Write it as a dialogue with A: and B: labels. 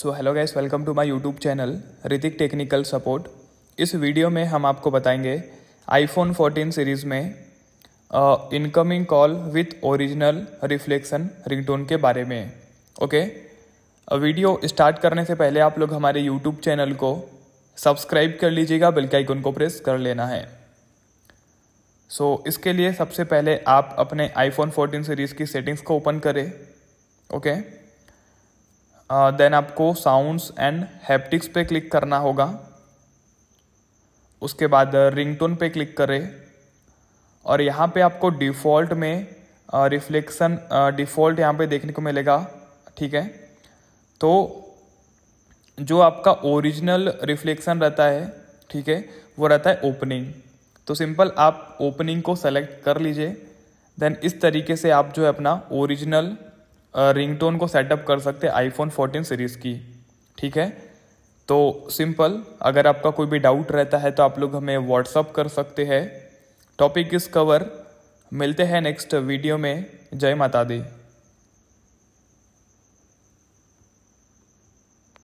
A: So hello guys welcome to my YouTube channel Hrithik technical support इस video में हम आपको बताएंगे आईफोन 14 सीरीज़ में incoming call with original reflection ringtone के बारे में ओके वीडियो स्टार्ट करने से पहले आप लोग हमारे यूट्यूब चैनल को सब्सक्राइब कर लीजिएगा बिल्कुल के आइकन को प्रेस कर लेना है सो so, इसके लिए सबसे पहले आप अपने आईफोन 14 सीरीज़ की सेटिंग्स को ओपन करें ओके okay? देन uh, आपको साउंड्स एंड हैप्टिक्स पे क्लिक करना होगा उसके बाद रिंगटोन uh, पे क्लिक करें और यहाँ पे आपको डिफ़ॉल्ट में रिफ्लेक्शन uh, डिफ़ॉल्ट यहाँ पे देखने को मिलेगा ठीक है तो जो आपका ओरिजिनल रिफ्लेक्शन रहता है ठीक है वो रहता है ओपनिंग तो सिंपल आप ओपनिंग को सेलेक्ट कर लीजिए देन इस तरीके से आप जो है अपना ओरिजिनल रिंगटोन को सेटअप कर सकते हैं आईफोन फोर्टीन सीरीज़ की ठीक है तो सिंपल अगर आपका कोई भी डाउट रहता है तो आप लोग हमें व्हाट्सअप कर सकते हैं टॉपिक इस कवर मिलते हैं नेक्स्ट वीडियो में जय माता दी